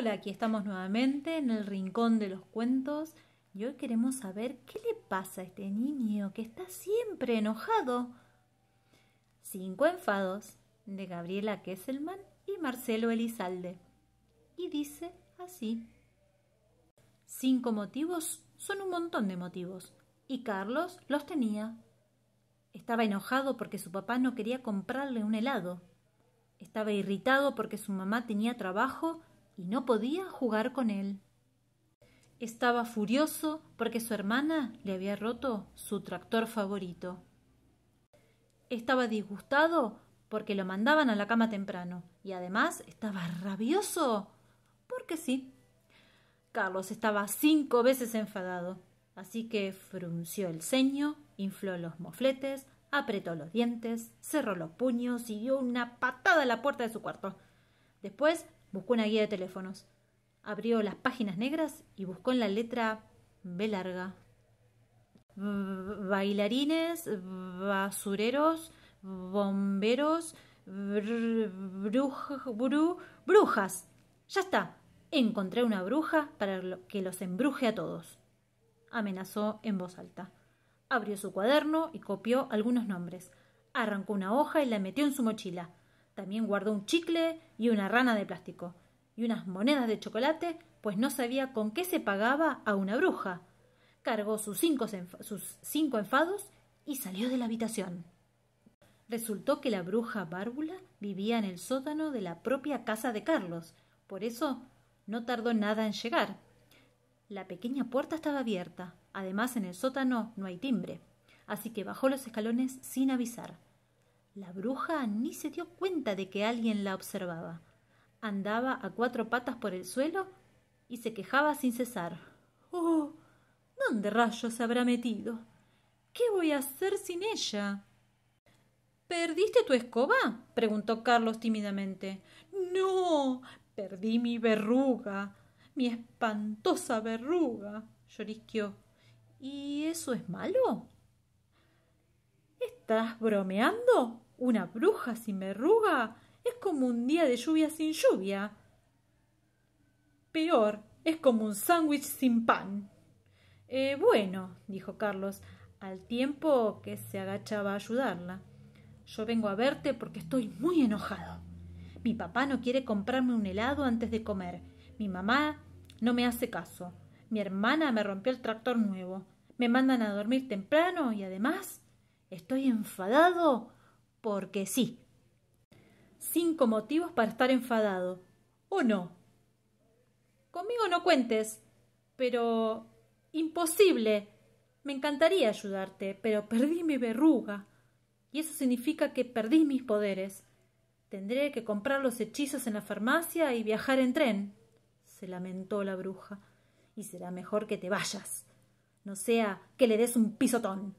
Hola, aquí estamos nuevamente en el Rincón de los Cuentos y hoy queremos saber qué le pasa a este niño que está siempre enojado. Cinco enfados de Gabriela Kesselman y Marcelo Elizalde. Y dice así. Cinco motivos son un montón de motivos y Carlos los tenía. Estaba enojado porque su papá no quería comprarle un helado. Estaba irritado porque su mamá tenía trabajo y no podía jugar con él. Estaba furioso porque su hermana le había roto su tractor favorito. Estaba disgustado porque lo mandaban a la cama temprano y además estaba rabioso porque sí. Carlos estaba cinco veces enfadado, así que frunció el ceño, infló los mofletes, apretó los dientes, cerró los puños y dio una patada a la puerta de su cuarto. Después Buscó una guía de teléfonos, abrió las páginas negras y buscó en la letra B larga. Bailarines, basureros, bomberos, brujas. Ya está. Encontré una bruja para que los embruje a todos. Amenazó en voz alta. Abrió su cuaderno y copió algunos nombres. Arrancó una hoja y la metió en su mochila. También guardó un chicle y una rana de plástico, y unas monedas de chocolate, pues no sabía con qué se pagaba a una bruja. Cargó sus cinco, sus enfados y salió de la habitación. Resultó que la bruja bárbula vivía en el sótano de la propia casa de Carlos, por eso no tardó nada en llegar. La pequeña puerta estaba abierta, además en el sótano no hay timbre, así que bajó los escalones sin avisar. La bruja ni se dio cuenta de que alguien la observaba. Andaba a cuatro patas por el suelo y se quejaba sin cesar. ¡Oh! ¿Dónde rayos se habrá metido? ¿Qué voy a hacer sin ella? ¿Perdiste tu escoba? preguntó Carlos tímidamente. No. Perdí mi verruga. Mi espantosa verruga. llorisqueó. ¿Y eso es malo? ¿Estás bromeando? ¿Una bruja sin verruga? Es como un día de lluvia sin lluvia. Peor, es como un sándwich sin pan. Eh, bueno, dijo Carlos, al tiempo que se agachaba a ayudarla. Yo vengo a verte porque estoy muy enojado. Mi papá no quiere comprarme un helado antes de comer. Mi mamá no me hace caso. Mi hermana me rompió el tractor nuevo. Me mandan a dormir temprano y además Estoy enfadado porque sí. Cinco motivos para estar enfadado. ¿o no? Conmigo no cuentes, pero... Imposible. Me encantaría ayudarte, pero perdí mi verruga. Y eso significa que perdí mis poderes. Tendré que comprar los hechizos en la farmacia y viajar en tren. Se lamentó la bruja. Y será mejor que te vayas. No sea que le des un pisotón.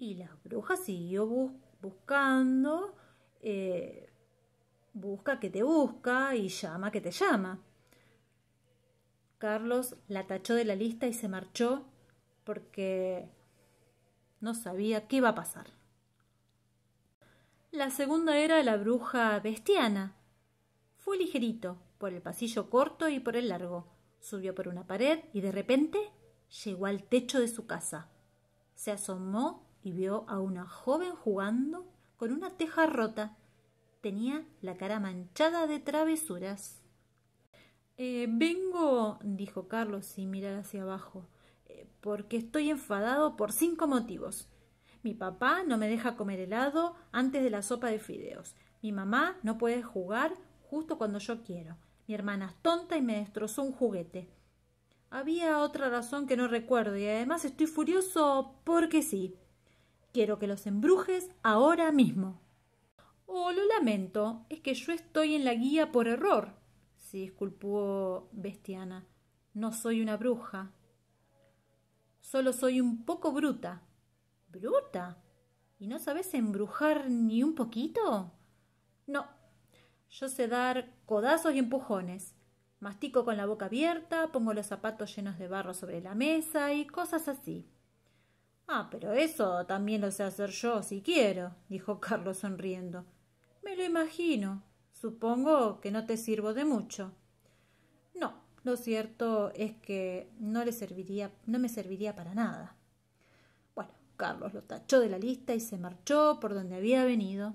Y la bruja siguió buscando, eh, busca que te busca y llama que te llama. Carlos la tachó de la lista y se marchó porque no sabía qué iba a pasar. La segunda era la bruja bestiana. Fue ligerito, por el pasillo corto y por el largo. Subió por una pared y de repente llegó al techo de su casa. Se asomó y vio a una joven jugando con una teja rota. Tenía la cara manchada de travesuras. Eh, vengo, dijo Carlos sin mirar hacia abajo, eh, porque estoy enfadado por cinco motivos. Mi papá no me deja comer helado antes de la sopa de fideos. Mi mamá no puede jugar justo cuando yo quiero. Mi hermana es tonta y me destrozó un juguete. Había otra razón que no recuerdo y además estoy furioso porque sí. Quiero que los embrujes ahora mismo. Oh, lo lamento, es que yo estoy en la guía por error, se disculpó Bestiana. No soy una bruja. Solo soy un poco bruta. ¿Bruta? ¿Y no sabes embrujar ni un poquito? No. Yo sé dar codazos y empujones. Mastico con la boca abierta, pongo los zapatos llenos de barro sobre la mesa y cosas así. Ah, pero eso también lo sé hacer yo si quiero, dijo Carlos sonriendo. Me lo imagino. Supongo que no te sirvo de mucho. No, lo cierto es que no le serviría, no me serviría para nada. Bueno, Carlos lo tachó de la lista y se marchó por donde había venido.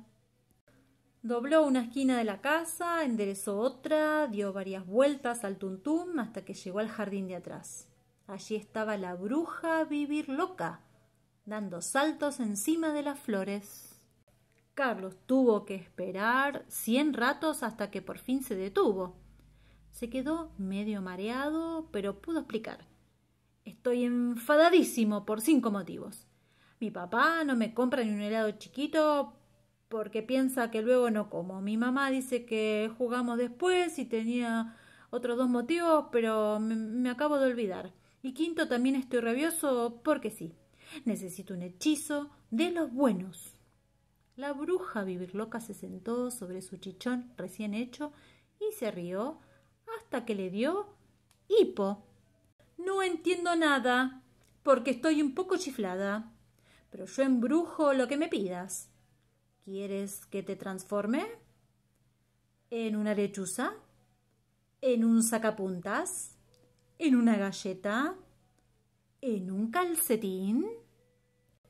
Dobló una esquina de la casa, enderezó otra, dio varias vueltas al tuntum hasta que llegó al jardín de atrás. Allí estaba la bruja vivir loca, dando saltos encima de las flores. Carlos tuvo que esperar cien ratos hasta que por fin se detuvo. Se quedó medio mareado, pero pudo explicar. Estoy enfadadísimo por cinco motivos. Mi papá no me compra ni un helado chiquito porque piensa que luego no como. Mi mamá dice que jugamos después y tenía otros dos motivos, pero me, acabo de olvidar. Y quinto, también estoy rabioso porque sí. Necesito un hechizo de los buenos. La bruja loca se sentó sobre su chichón recién hecho y se rió hasta que le dio hipo. No entiendo nada, porque estoy un poco chiflada. Pero yo embrujo lo que me pidas. ¿Quieres que te transforme? ¿En una lechuza? ¿En un sacapuntas? ¿En una galleta? ¿En un calcetín?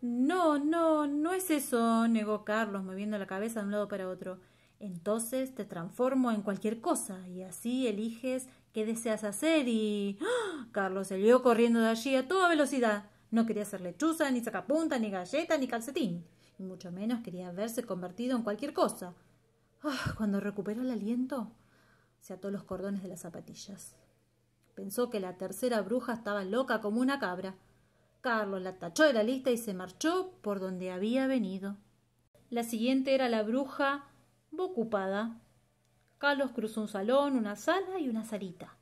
No, no, no es eso, negó Carlos, moviendo la cabeza de un lado para otro. Entonces te transformo en cualquier cosa y así eliges qué deseas hacer y... Carlos ¡ah! Carlos salió corriendo de allí a toda velocidad. No quería ser lechuza, ni sacapunta, ni galleta, ni calcetín. Y mucho menos quería verse convertido en cualquier cosa. ¡Ah! Cuando recuperó el aliento, se ató los cordones de las zapatillas. Pensó que la tercera bruja estaba loca como una cabra. Carlos la tachó de la lista y se marchó por donde había venido. La siguiente era la bruja Bocupada. Carlos cruzó un salón, una sala y una salita.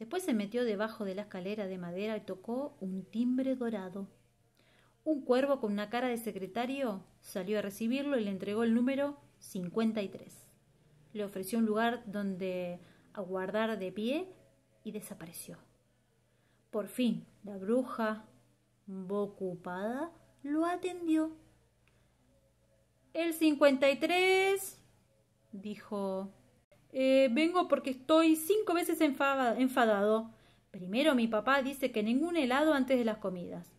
Después se metió debajo de la escalera de madera y tocó un timbre dorado. Un cuervo con una cara de secretario salió a recibirlo y le entregó el número 53. Le ofreció un lugar donde aguardar de pie y desapareció. Por fin, la bruja Bocupada lo atendió. El 53 dijo, eh, vengo porque estoy cinco veces enfadado. Primero mi papá dice que ningún helado antes de las comidas.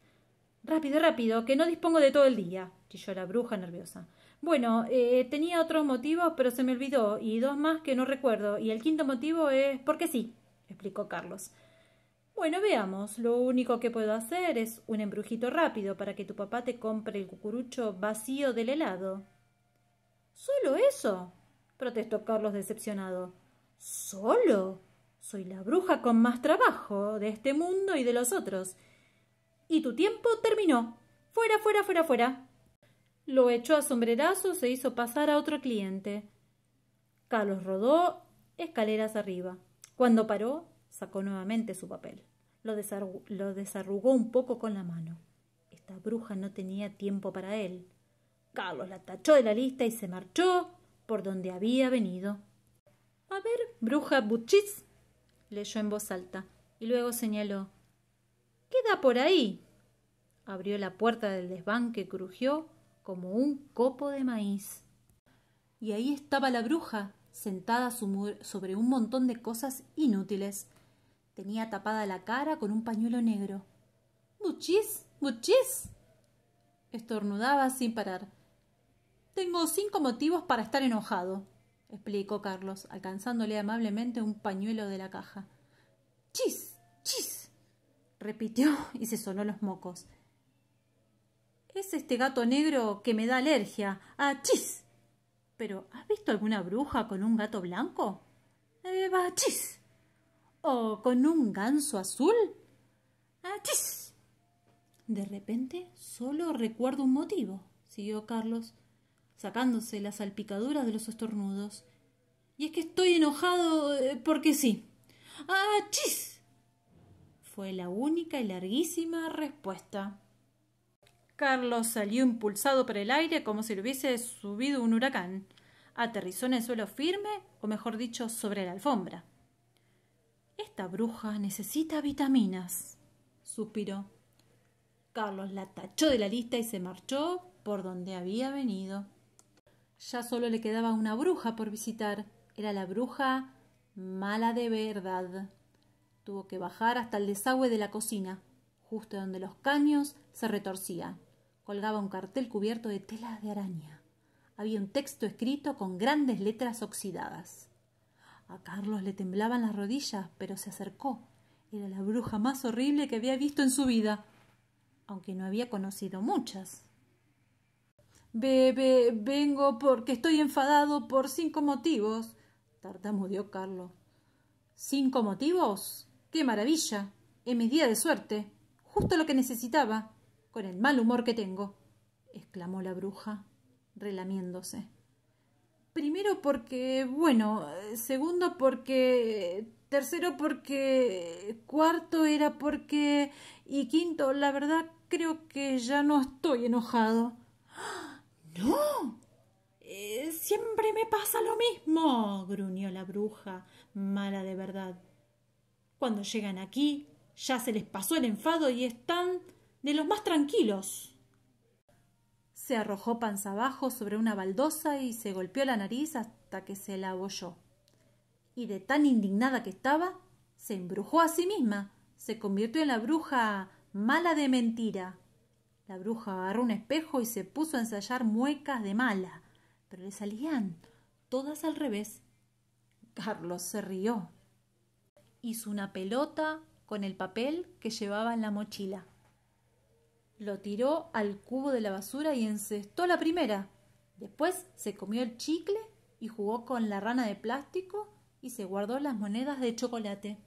Rápido, rápido, que no dispongo de todo el día, chilló la bruja nerviosa. Bueno, eh, tenía otros motivos, pero se me olvidó, y dos más que no recuerdo, y el quinto motivo es porque sí, explicó Carlos. Bueno, veamos, lo único que puedo hacer es un embrujito rápido para que tu papá te compre el cucurucho vacío del helado. ¿Solo eso? protestó Carlos decepcionado. ¿Solo? Soy la bruja con más trabajo de este mundo y de los otros. Y tu tiempo terminó. Fuera, fuera, fuera, fuera. Lo echó a sombrerazos e hizo pasar a otro cliente. Carlos rodó escaleras arriba. Cuando paró, sacó nuevamente su papel lo, desarrugó un poco con la mano. Esta bruja no tenía tiempo para él. Carlos la tachó de la lista y se marchó por donde había venido. A ver, bruja Buchitz, leyó en voz alta y luego señaló. —¡Queda por ahí? Abrió la puerta del desván que crujió como un copo de maíz. Y ahí estaba la bruja, sentada sobre un montón de cosas inútiles, Tenía tapada la cara con un pañuelo negro. muchís muchís Estornudaba sin parar. Tengo cinco motivos para estar enojado, explicó Carlos, alcanzándole amablemente un pañuelo de la caja. Chis, chis, repitió y se sonó los mocos. Es este gato negro que me da alergia. ¡Ah, chis! Pero, ¿has visto alguna bruja con un gato blanco? ¡Eva eh, chis! o con un ganso azul? Ah, ¡Chis! De repente solo recuerdo un motivo, siguió Carlos, sacándose las salpicaduras de los estornudos. Y es que estoy enojado eh, porque sí. Ah, ¡Chis! Fue la única y larguísima respuesta. Carlos salió impulsado por el aire como si le hubiese subido un huracán. Aterrizó en el suelo firme, o mejor dicho, sobre la alfombra. Esta bruja necesita vitaminas, suspiró. Carlos la tachó de la lista y se marchó por donde había venido. Ya solo le quedaba una bruja por visitar. Era la bruja mala de verdad. Tuvo que bajar hasta el desagüe de la cocina, justo donde los caños se retorcían. Colgaba un cartel cubierto de telas de araña. Había un texto escrito con grandes letras oxidadas. A Carlos le temblaban las rodillas, pero se acercó. Era la bruja más horrible que había visto en su vida, aunque no había conocido muchas. Bebe, vengo porque estoy enfadado por cinco motivos, tartamudeó Carlos. ¿Cinco motivos? ¡Qué maravilla! En mi día de suerte. Justo lo que necesitaba, con el mal humor que tengo, exclamó la bruja, relamiéndose. Primero porque, bueno, eh, segundo porque, tercero porque, cuarto era porque, y quinto, la verdad creo que ya no estoy enojado. ¡No! Eh, siempre me pasa lo mismo, gruñó la bruja, mala de verdad. Cuando llegan aquí, ya se les pasó el enfado y están de los más tranquilos se arrojó panza abajo sobre una baldosa y se golpeó la nariz hasta que se la abolló. Y de tan indignada que estaba, se embrujó a sí misma, se convirtió en la bruja mala de mentira. La bruja agarró un espejo y se puso a ensayar muecas de mala, pero le salían todas al revés. Carlos se rió. Hizo una pelota con el papel que llevaba en la mochila lo tiró al cubo de la basura y encestó la primera. Después se comió el chicle y jugó con la rana de plástico y se guardó las monedas de chocolate.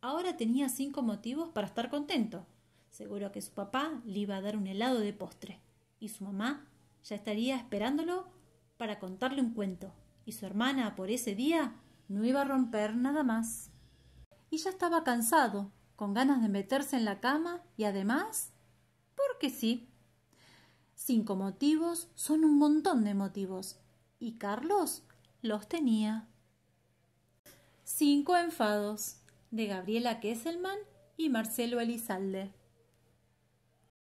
Ahora tenía cinco motivos para estar contento. Seguro que su papá le iba a dar un helado de postre y su mamá ya estaría esperándolo para contarle un cuento y su hermana por ese día no iba a romper nada más. Y ya estaba cansado, con ganas de meterse en la cama y además que sí. Cinco motivos son un montón de motivos. Y Carlos los tenía. Cinco enfados de Gabriela Kesselman y Marcelo Elizalde.